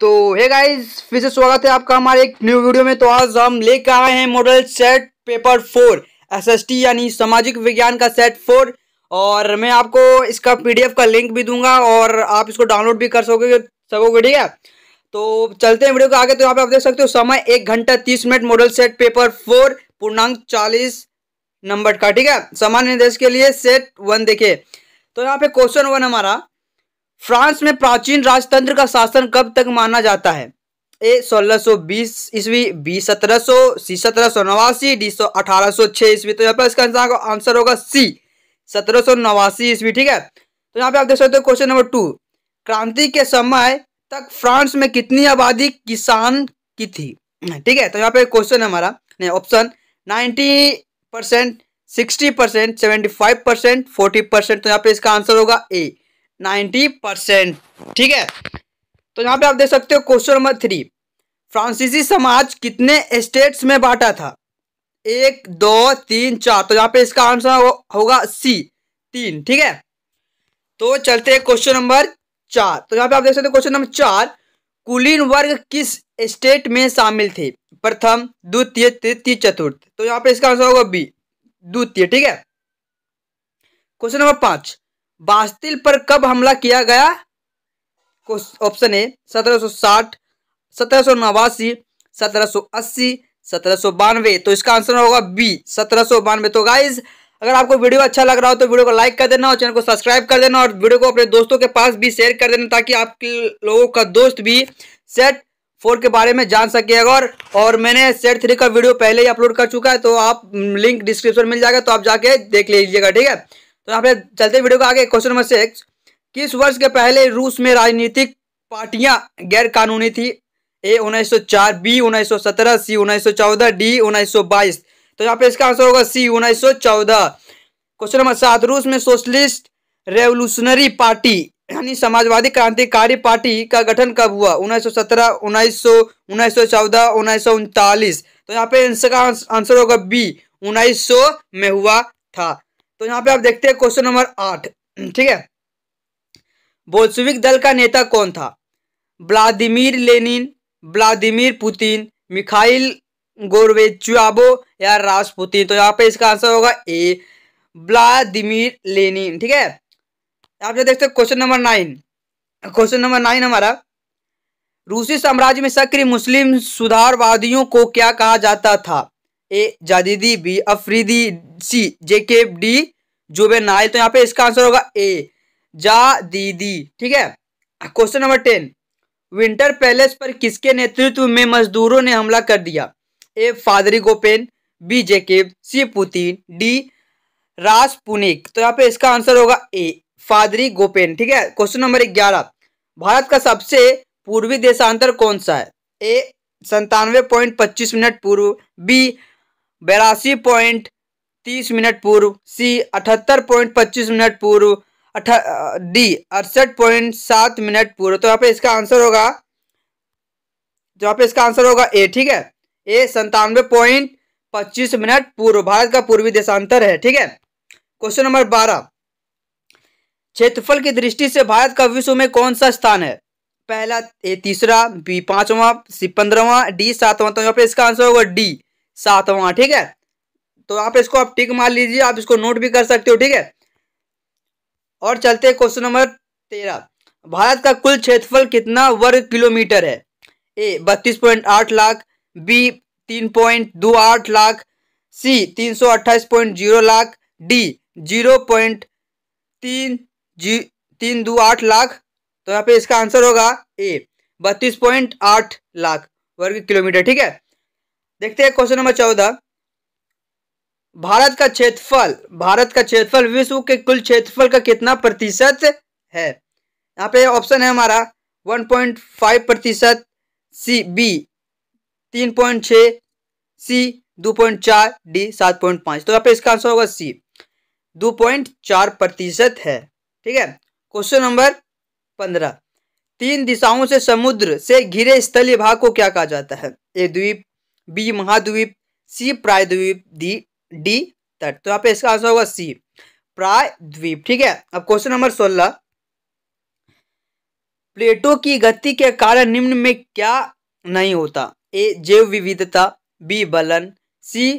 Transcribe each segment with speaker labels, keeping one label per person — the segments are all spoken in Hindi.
Speaker 1: तो हे गाइस फिर से स्वागत है आपका हमारे एक न्यू वीडियो में तो आज हम लेकर आए हैं model set paper four SST यानी सामाजिक विज्ञान का सेट फोर और मैं आपको इसका पीडीएफ का लिंक भी दूंगा और आप इसको डाउनलोड भी कर सकोगे सकोगे ठीक है तो चलते हैं वीडियो को आगे तो यहाँ पे आप देख सकते हो समय एक घंटा तीस minute model set paper four पूर्णांक चालीस नंबर का ठीक है सामान्य निर्देश के लिए सेट वन देखिए तो यहाँ पे क्वेश्चन वन हमारा फ्रांस में प्राचीन राजतंत्र का शासन कब तक माना जाता है ए 1620 ईस्वी बी सो सी सत्रह सौ नवासी डी सौ अठारह सौ छह ईस्वी तो यहाँ पे इसका आंसर होगा सी सत्रह सो नवासी ईस्वी ठीक है तो यहाँ पे आप देख सकते हो क्वेश्चन नंबर टू क्रांति के समय तक फ्रांस में कितनी आबादी किसान की थी ठीक है तो यहाँ पे क्वेश्चन है हमारा नहीं option ninety percent sixty percent seventy five percent forty percent तो यहाँ पे इसका आंसर होगा ए नाइन्टी परसेंट ठीक है तो यहाँ पे आप देख सकते हो क्वेश्चन नंबर थ्री फ्रांसीसी समाज कितने स्टेट्स में बांटा था एक दो तीन चार तो यहाँ पे इसका आंसर होगा सी तीन ठीक है तो चलते हैं क्वेश्चन नंबर चार तो यहाँ पे आप देख सकते हो क्वेश्चन नंबर चार कुलीन वर्ग किस स्टेट में शामिल थे प्रथम द्वितीय तृतीय चतुर्थ तो यहाँ पे इसका आंसर होगा बी द्वितीय ठीक है क्वेश्चन नंबर पांच बास्तिल पर कब हमला किया गया ऑप्शन ए 1760, सत्रह 1780, 1792 तो इसका आंसर होगा बी सत्रह तो गाइज अगर आपको वीडियो अच्छा लग रहा हो तो वीडियो को लाइक कर देना और चैनल को सब्सक्राइब कर देना और वीडियो को अपने दोस्तों के पास भी शेयर कर देना ताकि आपके लोगों का दोस्त भी सेट फोर के बारे में जान सके और और मैंने सेट थ्री का वीडियो पहले ही अपलोड कर चुका है तो आप लिंक डिस्क्रिप्शन मिल जाएगा तो आप जाके देख लीजिएगा ठीक है तो यहाँ पे चलते वीडियो को आगे क्वेश्चन नंबर सिक्स किस वर्ष के पहले रूस में राजनीतिक पार्टियां गैर कानूनी थी ए 1904 बी 1917 सी 1914 डी 1922 तो यहाँ पे इसका आंसर होगा सी 1914 क्वेश्चन नंबर सात रूस में सोशलिस्ट रेवोल्यूशनरी पार्टी यानी समाजवादी क्रांतिकारी पार्टी का गठन कब हुआ 1917 उन्नीस 1914 उनतालीस तो यहाँ पे इसका आंसर होगा बी 1900 में हुआ था तो यहाँ पे आप देखते हैं क्वेश्चन नंबर आठ ठीक है बोल्सविक दल का नेता कौन था Vladimir Lenin Vladimir Putin Mikhail Gorbachev या रासपुतिन तो यहाँ पे इसका आंसर होगा ए व्लादिमीर लेनिन ठीक है आप जो देखते हैं question number nine question number nine हमारा रूसी साम्राज्य में सक्रिय मुस्लिम सुधारवादियों को क्या कहा जाता था ए जादीदी B Afridi C JK D juvenile तो यहाँ पे इसका आंसर होगा ए जा दीदी ठीक है question number ten winter palace पर किसके नेतृत्व में मजदूरों ने हमला कर दिया A Father Gapon B Jacob C Putin D Rasputin तो यहाँ पे इसका आंसर होगा ए फादरी गोपेन ठीक है क्वेश्चन नंबर ग्यारह भारत का सबसे पूर्वी देशांतर कौन सा है ए संतानवे पॉइंट पच्चीस मिनट पूर्व बी बयासी पॉइंट तीस मिनट पूर्व सी अठहत्तर पॉइंट पच्चीस मिनट पूर्व अठ डी अड़सठ पॉइंट सात मिनट पूर्व तो यहाँ पे इसका आंसर होगा तो यहाँ पे इसका आंसर होगा ए ठीक है ए संतानवे पॉइंट पच्चीस मिनट पूर्व भारत का पूर्वी देशांतर है ठीक है क्वेश्चन नंबर बारह क्षेत्रफल की दृष्टि से भारत का विश्व में कौन सा स्थान है पहला ए तीसरा बी पांचवा सी पंद्रहवा डी सातवां तो यहाँ पे इसका आंसर होगा डी सातवां ठीक है तो आप इसको आप टिक मार लीजिए आप इसको नोट भी कर सकते हो ठीक है और चलते क्वेश्चन नंबर तेरह भारत का कुल क्षेत्रफल कितना वर्ग किलोमीटर है ए बत्तीस पॉइंट आठ लाख बी तीन पॉइंट दो आठ लाख सी तीन सौ अट्ठाईस point zero lakh D zero point तीन जी तीन दो आठ लाख तो यहाँ पे इसका आंसर होगा ए बत्तीस पॉइंट आठ लाख वर्ग किलोमीटर ठीक है देखते हैं क्वेश्चन नंबर चौदह भारत का क्षेत्रफल भारत का क्षेत्रफल विश्व के कुल क्षेत्रफल का कितना प्रतिशत है यहाँ पे ऑप्शन है हमारा 1.5 प्रतिशत सी बी तीन पॉइंट सी दो पॉइंट चार डी सात पॉइंट पांच तो यहाँ पे इसका आंसर होगा सी दो पॉइंट चार प्रतिशत है ठीक है क्वेश्चन नंबर पंद्रह तीन दिशाओं से समुद्र से घिरे स्थलीय भाग को क्या कहा जाता है ये द्वीप बी महाद्वीप सी प्रायद्वीप डी डी तट तो यहाँ पे इसका आंसर होगा सी प्रायद्वीप ठीक है अब क्वेश्चन नंबर सोलह प्लेटो की गति के कारण निम्न में क्या नहीं होता ए जैव विविधता बी बलन सी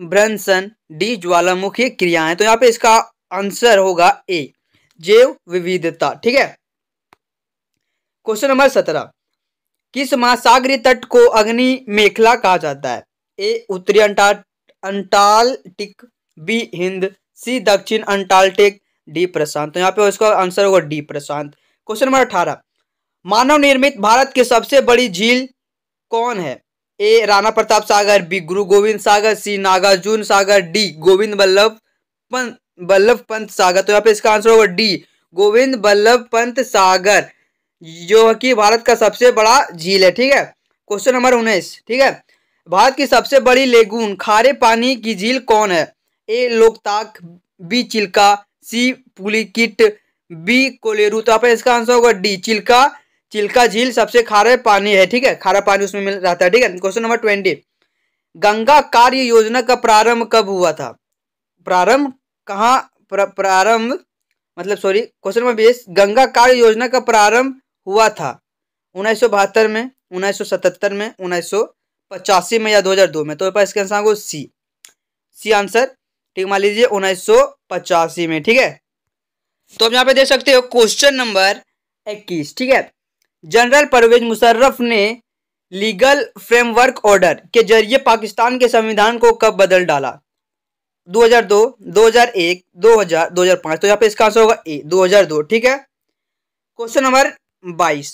Speaker 1: भ्रंशन डी ज्वालामुखी क्रियाएं तो यहाँ पे इसका आंसर होगा ए जैव विविधता ठीक है क्वेश्चन नंबर सत्रह किस महासागरी तट को अग्नि मेखला कहा जाता है ए उत्तरी अंटार्कटिक बी हिंद सी दक्षिण अंटार्कटिक डी प्रशांत तो यहाँ पे इसका आंसर होगा डी प्रशांत क्वेश्चन नंबर अठारह मानव निर्मित भारत की सबसे बड़ी झील कौन है A Rana Pratap Sagar B Guru Gobind Sagar C Nagarjuna Sagar D Govind Ballabh Pant Ballabh Pant Sagar तो यहाँ पे इसका आंसर होगा डी गोविंद बल्लभ पंत सागर जो कि भारत का सबसे बड़ा झील है ठीक है क्वेश्चन नंबर उन्नीस ठीक है भारत की सबसे बड़ी लेगून खारे पानी की झील कौन है A Loktak B Chilka C Pulicat B Kolleru तो आप इसका आंसर होगा डी चिल्का चिल्का झील सबसे खारे पानी है ठीक है खारा पानी उसमें मिल रहा है ठीक है क्वेश्चन नंबर ट्वेंटी गंगा कार्य योजना का प्रारंभ कब हुआ था प्रारंभ कहाँ प्रारंभ मतलब सॉरी क्वेश्चन नंबर बीस गंगा कार्य योजना का प्रारंभ हुआ था उन्नीस में उन्नीस में उन्नीस में या 2002 में तो इसके आंसर होगा सी सी आंसर ठीक मान लीजिए उन्नीस में ठीक है तो आप यहाँ पे देख सकते हो क्वेश्चन नंबर इक्कीस ठीक है जनरल परवेज मुशर्रफ ने लीगल फ्रेमवर्क ऑर्डर के जरिए पाकिस्तान के संविधान को कब बदल डाला 2002, 2001, 2000, 2005 तो यहाँ पे इसका आंसर होगा ए 2002 ठीक है क्वेश्चन नंबर बाईस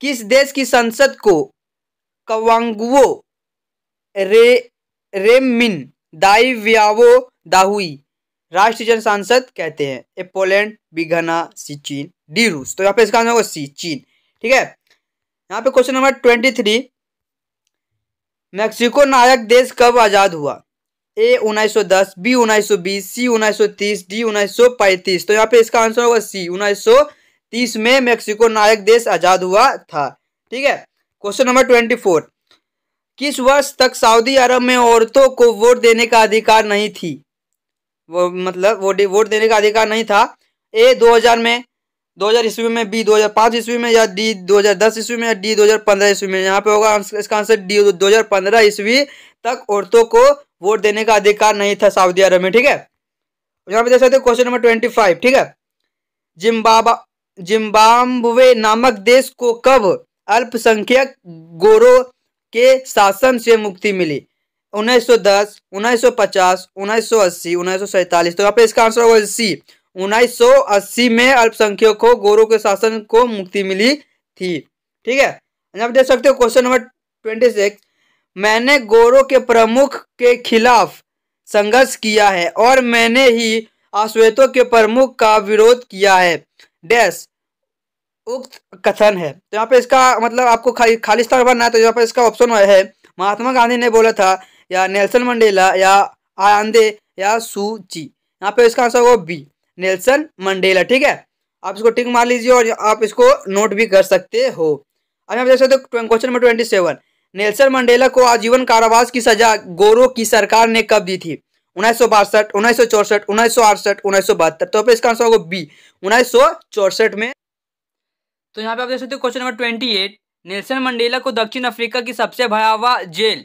Speaker 1: किस देश की संसद को कवांगुओ रे रेमिन दाई व्यावो दाहुई राष्ट्रीय जन सांसद कहते हैं ए पोलैंड बिघना सी चीन डी रूस तो यहाँ पे इसका आंसर होगा सी चीन ठीक है यहाँ पे question number twenty three Mexico नायक देश कब आज़ाद हुआ ए 1910 बी 1920 सी 1930 डी 1935 तो यहाँ पे इसका आंसर होगा सी सौ तीस में मेक्सिको नायक देश आजाद हुआ था ठीक है क्वेश्चन नंबर ट्वेंटी फोर किस वर्ष तक सऊदी अरब में औरतों को वोट देने का अधिकार नहीं थी वो मतलब वोट देने का अधिकार नहीं था ए 2000 में 2000 ईस्वी में बी 2005 ईस्वी में या डी 2010 ईस्वी में या डी 2015 ईस्वी में यहाँ पे होगा इसका आंसर डी 2015 ईस्वी तक औरतों को वोट देने का अधिकार नहीं था सऊदी अरब में ठीक है यहाँ पे देख सकते क्वेश्चन नंबर ट्वेंटी फाइव ठीक है जिम्बाबा जिम्बाब्वे नामक देश को कब अल्पसंख्यक गोरो के शासन से मुक्ति मिली 1910, 1950, 1980, 1947 तो यहाँ पे इसका आंसर होगा सी 1980 में अल्पसंख्यकों गोरों के शासन को मुक्ति मिली थी ठीक है आप देख सकते हो क्वेश्चन नंबर ट्वेंटी सिक्स मैंने गोरों के प्रमुख के खिलाफ संघर्ष किया है और मैंने ही अश्वेतों के प्रमुख का विरोध किया है डैश उक्त कथन है तो यहाँ पे इसका मतलब आपको खा, खालिस्तान बनना है तो यहाँ पे इसका ऑप्शन है महात्मा गांधी ने बोला था या नेल्सन मंडेला या आंदे या सूची यहाँ पे इसका आंसर होगा बी नेल्सन मंडेला ठीक है आप इसको टिक मार लीजिए और आप इसको नोट भी कर सकते हो अब यहाँ पे देख सकते हो question number twenty seven Nelson Mandela को आजीवन कारावास की सजा गोरो की सरकार ने कब दी थी उन्नीस सौ बासठ उन्नीस सौ चौसठ उन्नीस सौ अड़सठ उन्नीस सौ बहत्तर तो इसका आंसर होगा बी उन्नीस सौ में तो यहाँ पे आप देख सकते हो question number twenty eight Nelson Mandela को दक्षिण अफ्रीका की सबसे भयावह जेल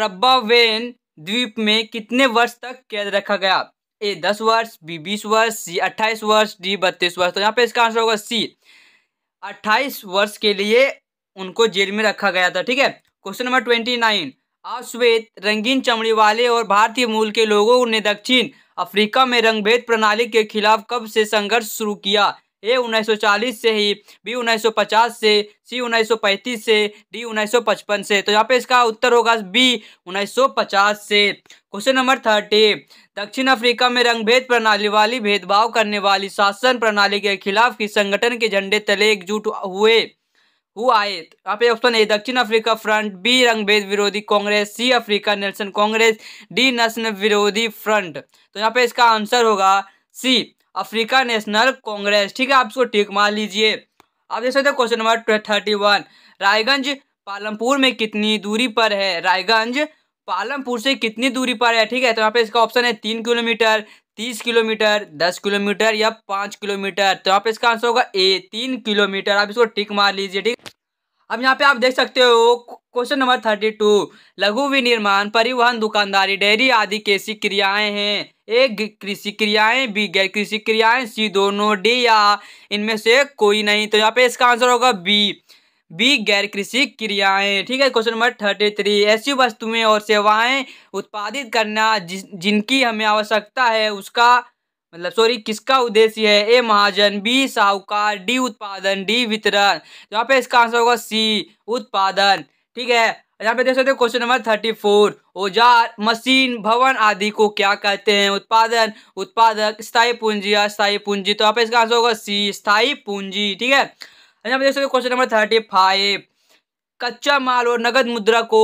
Speaker 1: रब्बावेन द्वीप में कितने वर्ष तक कैद रखा गया ए दस वर्ष बी बीस वर्ष सी अट्ठाईस वर्ष डी बत्तीस वर्ष तो यहाँ पे इसका आंसर होगा सी अट्ठाईस वर्ष के लिए उनको जेल में रखा गया था ठीक है क्वेश्चन नंबर ट्वेंटी नाइन अश्वेत रंगीन चमड़ी वाले और भारतीय मूल के लोगों ने दक्षिण अफ्रीका में रंगभेद प्रणाली के खिलाफ कब से संघर्ष शुरू किया ए 1940 से ही बी 1950 से सी 1935 से डी 1955 से तो यहाँ पे इसका उत्तर होगा बी 1950 से क्वेश्चन नंबर थर्टी दक्षिण अफ्रीका में रंगभेद प्रणाली वाली भेदभाव करने वाली शासन प्रणाली के खिलाफ की संगठन के झंडे तले एकजुट हुए हु आए यहाँ पे ऑप्शन ए दक्षिण अफ्रीका फ्रंट बी रंगभेद विरोधी Congress C Africa nation Congress D national विरोधी फ्रंट तो यहाँ पे इसका आंसर होगा सी अफ्रीका नेशनल कांग्रेस ठीक है आप इसको टिक मार लीजिए आप देख सकते हो question number thirty one Raiganj Palampur में कितनी दूरी पर है रायगंज पालमपुर से कितनी दूरी पर है ठीक है तो यहाँ पे इसका ऑप्शन है तीन किलोमीटर तीस किलोमीटर दस किलोमीटर या पाँच किलोमीटर तो यहाँ पे इसका आंसर होगा ए तीन किलोमीटर आप इसको टिक मार लीजिए ठीक अब यहाँ पे आप देख सकते हो क्वेश्चन नंबर थर्टी टू लघु विनिर्माण परिवहन दुकानदारी डेयरी आदि कैसी क्रियाएं हैं एक कृषि क्रियाएं बी गैर कृषि क्रियाएं सी दोनों डी या इनमें से कोई नहीं तो यहाँ पे इसका आंसर होगा बी बी गैर कृषि क्रियाएं ठीक है क्वेश्चन नंबर थर्टी थ्री ऐसी वस्तुएं और सेवाएं उत्पादित करना जि, जिनकी हमें आवश्यकता है उसका मतलब सॉरी किसका उद्देश्य है ए महाजन बी साहूकार डी उत्पादन डी वितरण तो यहाँ पे इसका आंसर होगा सी उत्पादन ठीक है यहाँ पे देख सकते हो क्वेश्चन नंबर थर्टी फोर औजार मशीन भवन आदि को क्या कहते हैं उत्पादन उत्पादक स्थायी पूंजी या स्थायी पूंजी तो यहाँ पे इसका आंसर होगा सी स्थायी पूंजी ठीक है यहाँ पे देख सकते हो क्वेश्चन नंबर थर्टी फाइव कच्चा माल और नगद मुद्रा को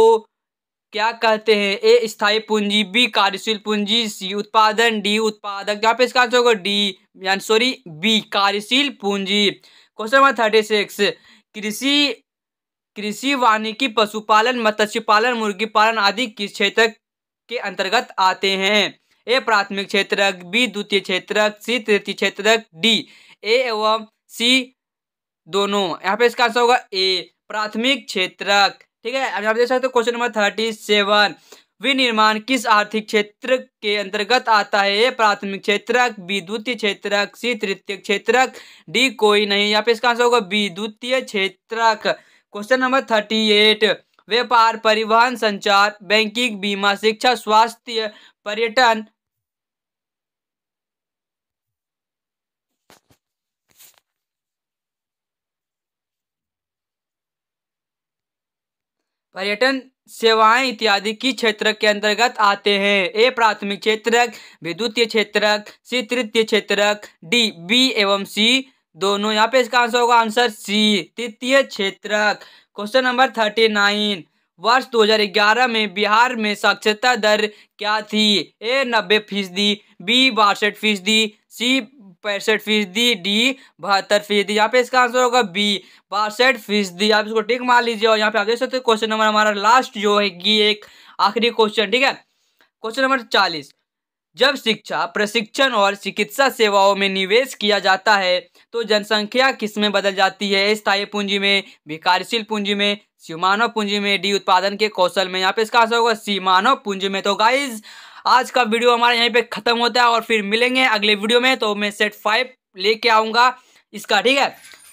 Speaker 1: क्या कहते हैं ए स्थायी पूंजी बी कार्यशील पूंजी सी उत्पादन डी उत्पादक यहाँ पे इसका आंसर होगा डी यानी सॉरी बी कार्यशील पूंजी क्वेश्चन नंबर थर्टी सिक्स कृषि कृषि वानिकी पशुपालन मत्स्य पालन मुर्गी पालन आदि किस क्षेत्र के अंतर्गत आते हैं ए प्राथमिक क्षेत्र बी द्वितीय क्षेत्र सी तृतीय क्षेत्र डी ए एवं सी दोनों यहाँ पे इसका आंसर होगा ए प्राथमिक क्षेत्रक ठीक है अब आप देख सकते हो क्वेश्चन नंबर थर्टी सेवन विनिर्माण किस आर्थिक क्षेत्र के अंतर्गत आता है ए प्राथमिक क्षेत्रक बी द्वितीय क्षेत्रक सी तृतीय क्षेत्रक डी कोई नहीं यहाँ पे इसका आंसर होगा बी द्वितीय क्षेत्रक क्वेश्चन नंबर थर्टी एट व्यापार परिवहन संचार बैंकिंग बीमा शिक्षा स्वास्थ्य पर्यटन पर्यटन सेवाएं इत्यादि की क्षेत्र के अंतर्गत आते हैं ए प्राथमिक क्षेत्रक विद्युत क्षेत्रक सी तृतीय क्षेत्रक डी बी एवं सी दोनों यहाँ पे इसका आंसर होगा आंसर सी तृतीय क्षेत्रक क्वेश्चन नंबर थर्टी नाइन वर्ष 2011 में बिहार में साक्षरता दर क्या थी ए नब्बे फीसदी बी बासठ फीसदी सी पैंसठ फीसदी डी बहत्तर फीसदी यहाँ पे इसका आंसर होगा बी बासठ फीसदी आप इसको टिक मार लीजिए और यहाँ पे आप देख सकते हो क्वेश्चन नंबर हमारा लास्ट जो है कि एक आखिरी क्वेश्चन ठीक है क्वेश्चन नंबर चालीस जब शिक्षा प्रशिक्षण और चिकित्सा सेवाओं में निवेश किया जाता है तो जनसंख्या किस में बदल जाती है स्थायी पूंजी में विकारशील पूंजी में सीमानव पूंजी में डी उत्पादन के कौशल में यहाँ पे इसका आंसर होगा सीमानव पूंजी में तो गाइज आज का वीडियो हमारा यहीं पे खत्म होता है और फिर मिलेंगे अगले वीडियो में तो मैं सेट फाइव लेके आऊँगा इसका ठीक है